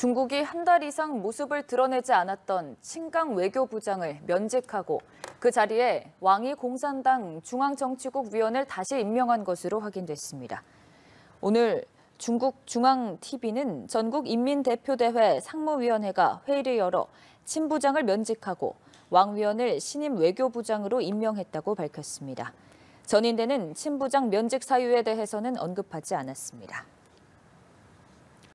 중국이 한 달 이상 모습을 드러내지 않았던 친강 외교부장을 면직하고 그 자리에 왕이 공산당 중앙정치국 위원을 다시 임명한 것으로 확인됐습니다. 오늘 중국 중앙TV는 전국 인민대표대회 상무위원회가 회의를 열어 친부장을 면직하고 왕 위원을 신임 외교부장으로 임명했다고 밝혔습니다. 전인대는 친부장 면직 사유에 대해서는 언급하지 않았습니다.